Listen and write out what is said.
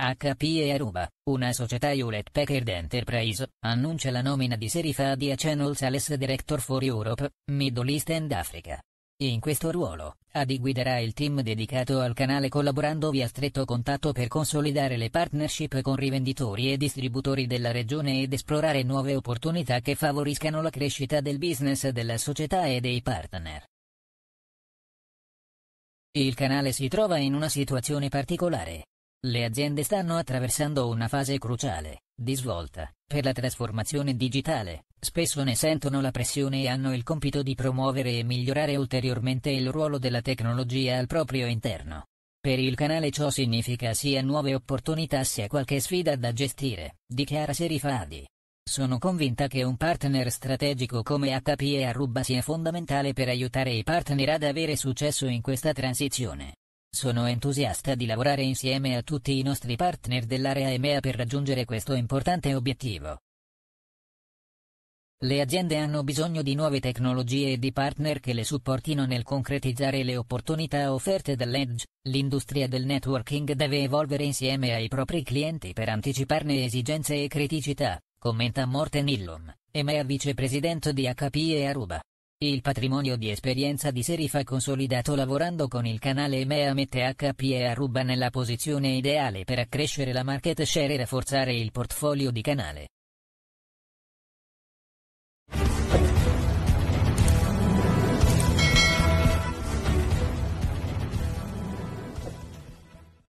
HP e Aruba, una società Hewlett Packard Enterprise, annuncia la nomina di Serifa Adia Channel Sales Director for Europe, Middle East and Africa. In questo ruolo, Adi guiderà il team dedicato al canale collaborandovi a stretto contatto per consolidare le partnership con rivenditori e distributori della regione ed esplorare nuove opportunità che favoriscano la crescita del business della società e dei partner. Il canale si trova in una situazione particolare, le aziende stanno attraversando una fase cruciale, di svolta, per la trasformazione digitale, spesso ne sentono la pressione e hanno il compito di promuovere e migliorare ulteriormente il ruolo della tecnologia al proprio interno. Per il canale ciò significa sia nuove opportunità sia qualche sfida da gestire, dichiara Serifadi. Sono convinta che un partner strategico come HP e Aruba sia fondamentale per aiutare i partner ad avere successo in questa transizione. Sono entusiasta di lavorare insieme a tutti i nostri partner dell'area EMEA per raggiungere questo importante obiettivo. Le aziende hanno bisogno di nuove tecnologie e di partner che le supportino nel concretizzare le opportunità offerte dall'edge. L'industria del networking deve evolvere insieme ai propri clienti per anticiparne esigenze e criticità, commenta Morten Illum, EMEA vicepresidente di HP e Aruba. Il patrimonio di esperienza di Serif ha consolidato lavorando con il canale EMEA mette HP e Aruba nella posizione ideale per accrescere la market share e rafforzare il portfolio di canale.